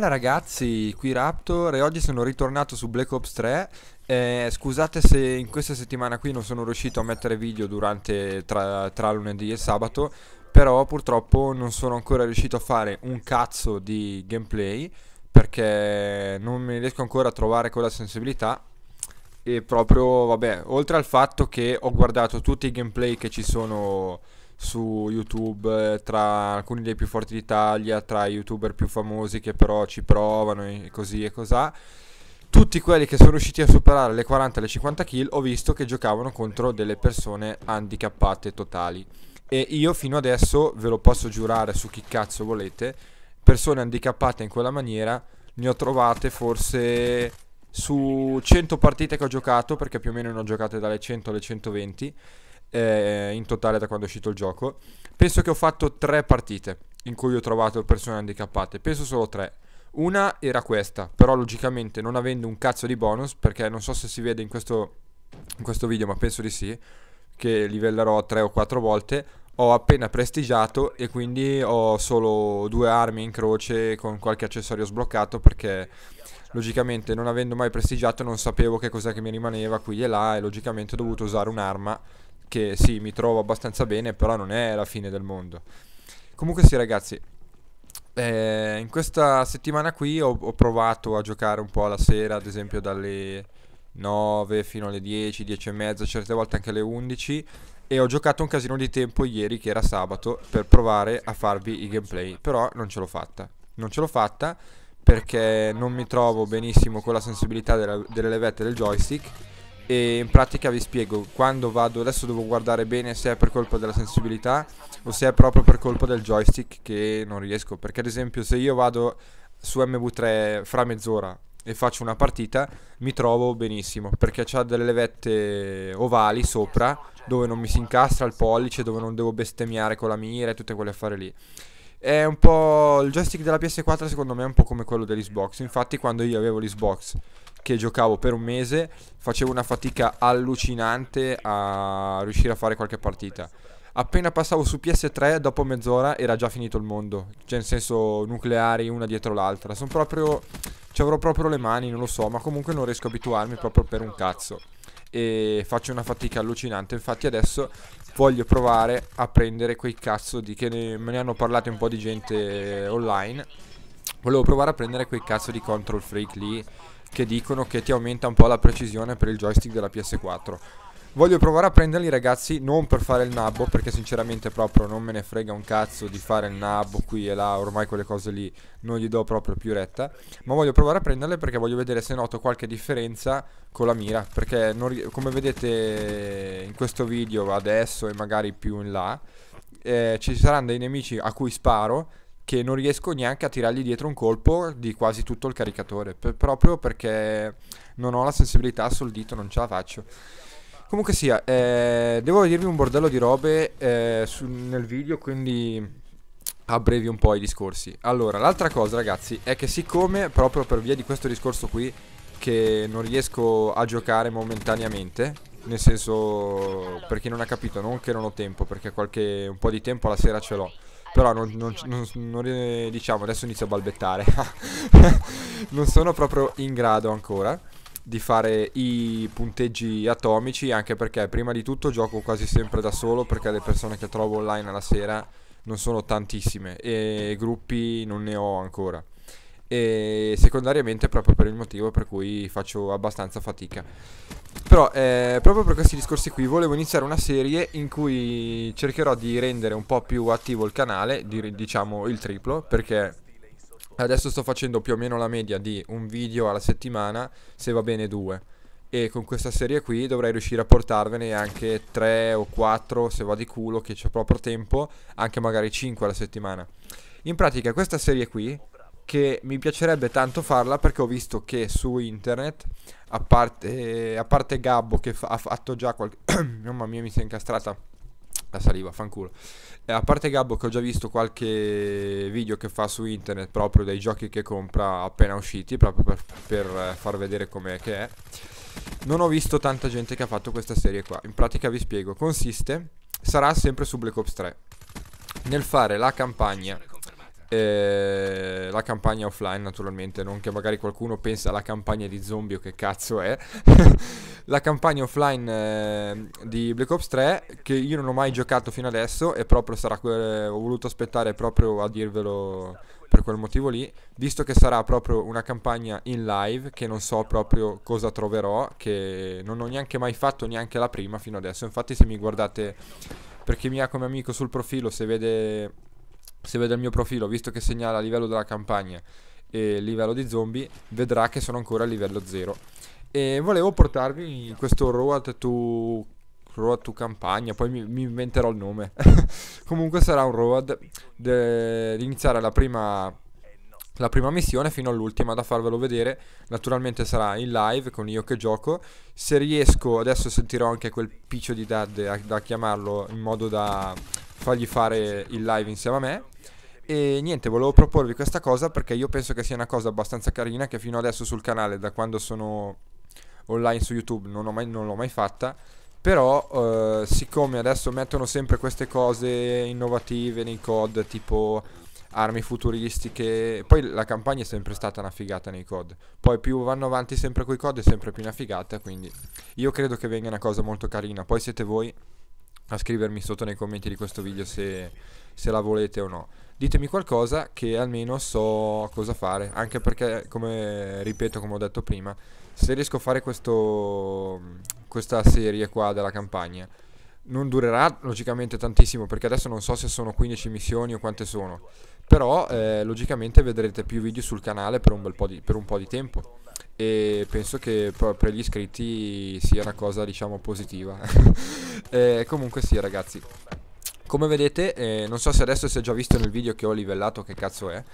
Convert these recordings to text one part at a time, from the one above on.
Bella ragazzi, qui Raptor e oggi sono ritornato su Black Ops 3 eh, Scusate se in questa settimana qui non sono riuscito a mettere video durante tra, tra, lunedì e sabato Però purtroppo non sono ancora riuscito a fare un cazzo di gameplay Perché non mi riesco ancora a trovare quella sensibilità E proprio, vabbè, oltre al fatto che ho guardato tutti i gameplay che ci sono su YouTube eh, tra alcuni dei più forti d'Italia, tra i youtuber più famosi che però ci provano e così e cos'ha. Tutti quelli che sono riusciti a superare le 40 e le 50 kill ho visto che giocavano contro delle persone handicappate totali. E io fino adesso, ve lo posso giurare su chi cazzo volete, persone handicappate in quella maniera ne ho trovate forse su 100 partite che ho giocato, perché più o meno ne ho giocate dalle 100 alle 120 eh, in totale da quando è uscito il gioco. Penso che ho fatto tre partite in cui ho trovato persone handicappate, penso solo tre. Una era questa, però logicamente non avendo un cazzo di bonus, perché non so se si vede in questo, in questo video, ma penso di sì, che livellerò tre o quattro volte, ho appena prestigiato e quindi ho solo due armi in croce con qualche accessorio sbloccato perché logicamente non avendo mai prestigiato non sapevo che cos'è che mi rimaneva qui e là e logicamente ho dovuto usare un'arma che sì, mi trovo abbastanza bene, però non è la fine del mondo. Comunque sì ragazzi, eh, in questa settimana qui ho, ho, provato a giocare un po' alla sera, ad esempio dalle 9 fino alle 10, 10 e mezza, certe volte anche alle 11 e ho giocato un casino di tempo ieri che era sabato per provare a farvi i gameplay, però non ce l'ho fatta. Non ce l'ho fatta perché non mi trovo benissimo con la sensibilità della, delle levette del joystick e in pratica vi spiego quando vado adesso devo guardare bene se è per colpa della sensibilità o se è proprio per colpa del joystick che non riesco perché ad esempio se io vado su MV3 fra mezz'ora e faccio una partita mi trovo benissimo perché c'ha delle vette ovali sopra dove non mi si incastra il pollice dove non devo bestemmiare con la mira e tutte quelle affari lì è un po' il joystick della PS4 secondo me è un po' come quello dell'Xbox infatti quando io avevo l'Xbox che giocavo per un mese, facevo una fatica allucinante a riuscire a fare qualche partita. Appena passavo su PS3, dopo mezz'ora era già finito il mondo. Cioè, nel senso, nucleari una dietro l'altra. Sono proprio. Ci avrò proprio le mani, non lo so, ma comunque non riesco a abituarmi proprio per un cazzo. E faccio una fatica allucinante. Infatti, adesso voglio provare a prendere quei cazzo di che ne, me ne hanno parlato un po' di gente online. Volevo provare a prendere quei cazzo di control freak lì che dicono che ti aumenta un po' la precisione per il joystick della PS4. Voglio provare a prenderli ragazzi, non per fare il nabbo, perché sinceramente proprio non me ne frega un cazzo di fare il nabbo qui e là, ormai quelle cose lì non gli do proprio più retta, ma voglio provare a prenderle perché voglio vedere se noto qualche differenza con la mira, perché non, come vedete in questo video adesso e magari più in là, eh, ci saranno dei nemici a cui sparo che non riesco neanche a tirargli dietro un colpo di quasi tutto il caricatore, per, proprio perché non ho la sensibilità sul dito, non ce la faccio. Comunque sia, eh, devo dirvi un bordello di robe eh, su, nel video, quindi abbrevi un po' i discorsi. Allora, l'altra cosa ragazzi è che siccome proprio per via di questo discorso qui che non riesco a giocare momentaneamente, nel senso per chi non ha capito, non che non ho tempo, perché qualche un po' di tempo alla sera ce l'ho però non, non, non, non, diciamo, adesso inizio a balbettare. non sono proprio in grado ancora di fare i punteggi atomici, anche perché prima di tutto gioco quasi sempre da solo, perché le persone che trovo online alla sera non sono tantissime e gruppi non ne ho ancora e secondariamente proprio per il motivo per cui faccio abbastanza fatica. Però eh, proprio per questi discorsi qui volevo iniziare una serie in cui cercherò di rendere un po' più attivo il canale, di, diciamo il triplo, perché adesso sto facendo più o meno la media di un video alla settimana, se va bene due. E con questa serie qui dovrei riuscire a portarvene anche 3 o 4 se va di culo che c'è proprio tempo, anche magari 5 alla settimana. In pratica questa serie qui che mi piacerebbe tanto farla perché ho visto che su internet, a parte, eh, a parte Gabbo che fa, ha fatto già qualche... mamma mia mi si è incastrata la saliva, fanculo. Eh, a parte Gabbo che ho già visto qualche video che fa su internet proprio dei giochi che compra appena usciti, proprio per, per eh, far vedere com'è che è. Non ho visto tanta gente che ha fatto questa serie qua. In pratica vi spiego, consiste, sarà sempre su Black Ops 3, nel fare la campagna eh, la campagna offline naturalmente, non che magari qualcuno pensa alla campagna di zombie o che cazzo è, la campagna offline eh, di Black Ops 3 che io non ho mai giocato fino adesso e proprio sarà, que- ho voluto aspettare proprio a dirvelo per quel motivo lì, visto che sarà proprio una campagna in live che non so proprio cosa troverò, che non ho neanche mai fatto neanche la prima fino adesso, infatti se mi guardate per chi mi ha come amico sul profilo, se vede se vede il mio profilo, visto che segnala a livello della campagna e livello di zombie, vedrà che sono ancora a livello 0. E volevo portarvi questo Road to, road to Campagna, poi mi, mi inventerò il nome. Comunque sarà un Road di iniziare la prima, la prima missione fino all'ultima da farvelo vedere. Naturalmente sarà in live con io che gioco. Se riesco, adesso sentirò anche quel piccio di dad da chiamarlo in modo da fargli fare il live insieme a me e niente, volevo proporvi questa cosa perché io penso che sia una cosa abbastanza carina che fino adesso sul canale, da quando sono online su YouTube, non, mai, non l'ho mai fatta. Però, eh, siccome adesso mettono sempre queste cose innovative nei COD, tipo armi futuristiche. Poi la campagna è sempre stata una figata nei COD. Poi più vanno avanti sempre coi COD è sempre più una figata, quindi io credo che venga una cosa molto carina. Poi siete voi a scrivermi sotto nei commenti di questo video se, se la volete o no. Ditemi qualcosa che almeno so cosa fare, anche perché, come ripeto, come ho detto prima, se riesco a fare questo, questa serie qua della campagna, non durerà logicamente tantissimo perché adesso non so se sono 15 missioni o quante sono però eh, logicamente vedrete più video sul canale per un, bel po di, per un po' di tempo e penso che per gli iscritti sia una cosa diciamo positiva eh, comunque sì ragazzi come vedete eh, non so se adesso si è già visto nel video che ho livellato che cazzo è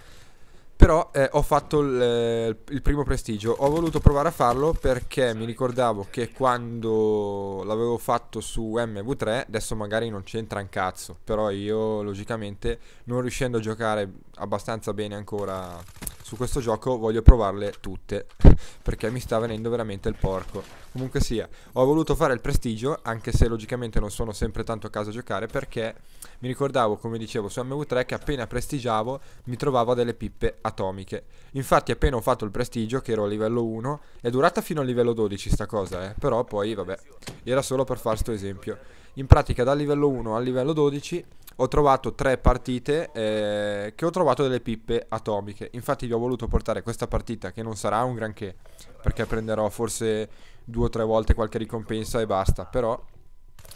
però eh, ho fatto il, eh, il, primo prestigio. Ho voluto provare a farlo perché mi ricordavo che quando l'avevo fatto su MV3, adesso magari non c'entra un cazzo. Però io, logicamente, non riuscendo a giocare abbastanza bene ancora su questo gioco voglio provarle tutte perché mi sta venendo veramente il porco. Comunque sia, ho voluto fare il prestigio anche se logicamente non sono sempre tanto a casa a giocare perché mi ricordavo, come dicevo, su MV3 che appena prestigiavo mi trovavo delle pippe atomiche. Infatti appena ho fatto il prestigio, che ero a livello 1, è durata fino al livello 12 sta cosa, eh, però poi vabbè, era solo per far sto esempio. In pratica dal livello 1 al livello 12 ho trovato tre partite eh, che ho trovato delle pippe atomiche. Infatti vi ho voluto portare questa partita che non sarà un granché, perché prenderò forse due o tre volte qualche ricompensa e basta, però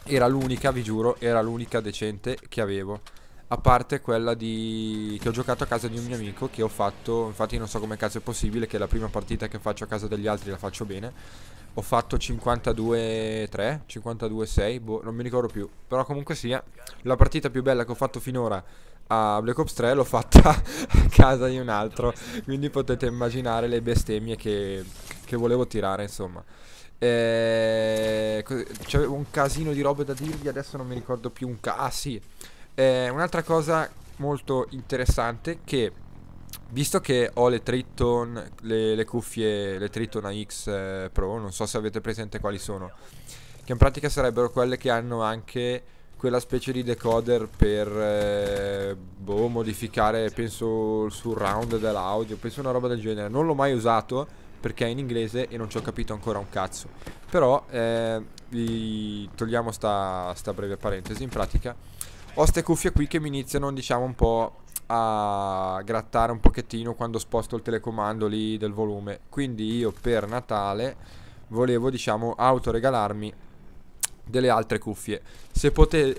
era l'unica, vi giuro, era l'unica decente che avevo. A parte quella di... che ho giocato a casa di un mio amico che ho fatto, infatti non so come cazzo è possibile che la prima partita che faccio a casa degli altri la faccio bene ho fatto 52-3, 52-6, boh, non mi ricordo più. Però comunque sia, la partita più bella che ho fatto finora a Black Ops 3 l'ho fatta a casa di un altro. Quindi potete immaginare le bestemmie che, che volevo tirare, insomma. Eh, C'è un casino di robe da dirvi, adesso non mi ricordo più un caso. Ah sì, eh, un'altra cosa molto interessante che Visto che ho le Triton, le, le cuffie, le Triton AX eh, Pro, non so se avete presente quali sono, che in pratica sarebbero quelle che hanno anche quella specie di decoder per eh, boh, modificare penso il surround dell'audio, penso una roba del genere. Non l'ho mai usato perché è in inglese e non ci ho capito ancora un cazzo. Però eh, vi togliamo sta, sta breve parentesi in pratica. Ho ste cuffie qui che mi iniziano, diciamo, un po' a grattare un pochettino quando sposto il telecomando lì del volume. Quindi io per Natale volevo, diciamo, autoregalarmi delle altre cuffie. Se, pote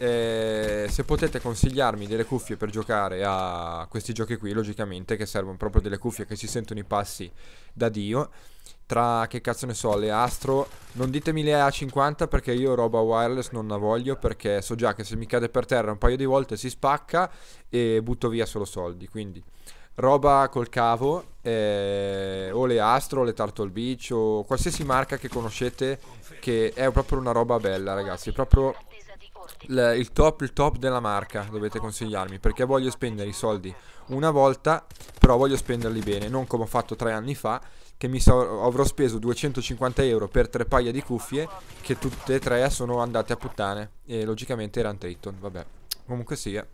eh, se, potete consigliarmi delle cuffie per giocare a questi giochi qui, logicamente che servono proprio delle cuffie che si sentono i passi da Dio, tra, che cazzo ne so, le Astro. Non ditemi le A50 perché io roba wireless non la voglio perché so già che se mi cade per terra un paio di volte si spacca e butto via solo soldi. Quindi roba col cavo eh, o le Astro, o le Turtle Beach o qualsiasi marca che conoscete che è proprio una roba bella ragazzi, è proprio l- il top, il top della marca dovete consigliarmi perché voglio spendere i soldi una volta però voglio spenderli bene, non come ho fatto tre anni fa che mi so, avrò speso 250 euro per tre paia di cuffie che tutte e tre sono andate a puttane e logicamente erano Triton, vabbè, comunque sia.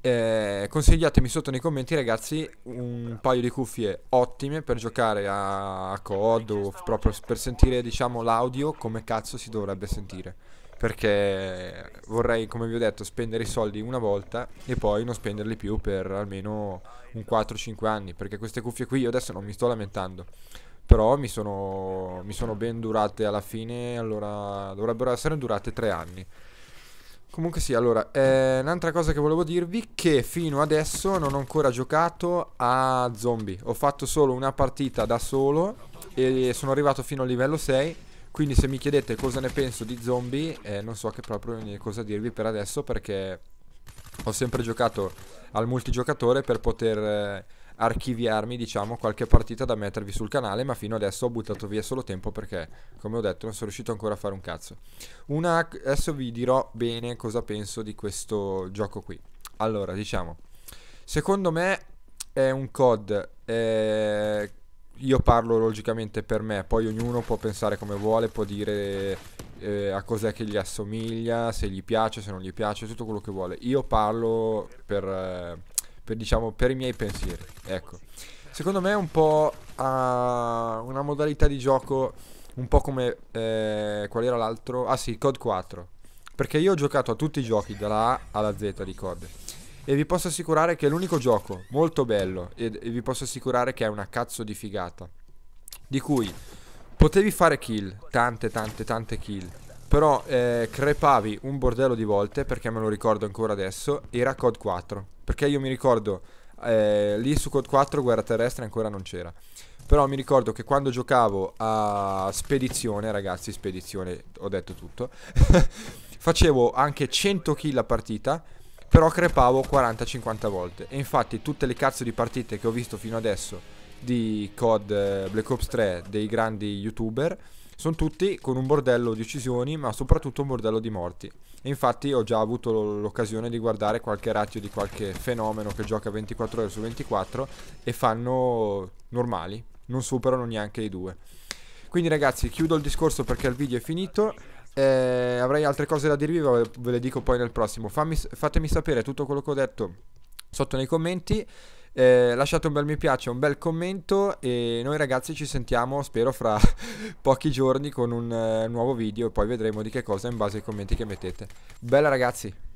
Eh, consigliatemi sotto nei commenti ragazzi un paio di cuffie ottime per giocare a, COD o proprio per sentire diciamo l'audio come cazzo si dovrebbe sentire perché vorrei, come vi ho detto, spendere i soldi una volta e poi non spenderli più per almeno un 4-5 anni, perché queste cuffie qui io adesso non mi sto lamentando, però mi sono, mi sono ben durate alla fine, allora dovrebbero essere durate 3 anni. Comunque sì, allora, eh, un'altra cosa che volevo dirvi che fino adesso non ho ancora giocato a zombie. Ho fatto solo una partita da solo e sono arrivato fino al livello 6 quindi se mi chiedete cosa ne penso di zombie, eh, non so che proprio cosa dirvi per adesso perché ho sempre giocato al multigiocatore per poter eh, archiviarmi, diciamo, qualche partita da mettervi sul canale, ma fino adesso ho buttato via solo tempo perché, come ho detto, non sono riuscito ancora a fare un cazzo. Una, adesso vi dirò bene cosa penso di questo gioco qui. Allora, diciamo, secondo me è un COD eh, io parlo logicamente per me, poi ognuno può pensare come vuole, può dire eh, a cos'è che gli assomiglia, se gli piace, se non gli piace, tutto quello che vuole. Io parlo per, eh, per, diciamo, per i miei pensieri, ecco. Secondo me è un po' a una modalità di gioco un po' come eh, qual era l'altro? Ah sì, Code 4. Perché io ho giocato a tutti i giochi dalla A alla Z di Code. E vi posso assicurare che è l'unico gioco molto bello e, e vi posso assicurare che è una cazzo di figata. Di cui potevi fare kill, tante tante tante kill, però eh, crepavi un bordello di volte, perché me lo ricordo ancora adesso, era COD 4. Perché io mi ricordo, eh, lì su COD 4 Guerra Terrestre ancora non c'era. Però mi ricordo che quando giocavo a spedizione, ragazzi, spedizione, ho detto tutto, facevo anche 100 kill a partita però crepavo 40-50 volte e infatti tutte le cazzo di partite che ho visto fino adesso di COD eh, Black Ops 3 dei grandi youtuber sono tutti con un bordello di uccisioni ma soprattutto un bordello di morti e infatti ho già avuto l'occasione di guardare qualche ratio di qualche fenomeno che gioca 24 ore su 24 e fanno normali non superano neanche i due quindi ragazzi chiudo il discorso perché il video è finito eh, avrei altre cose da dirvi, ve le dico poi nel prossimo. Fammi, fatemi sapere tutto quello che ho detto sotto nei commenti. Eh, lasciate un bel mi piace, un bel commento e noi ragazzi ci sentiamo spero fra pochi giorni con un eh, nuovo video e poi vedremo di che cosa in base ai commenti che mettete. Bella ragazzi!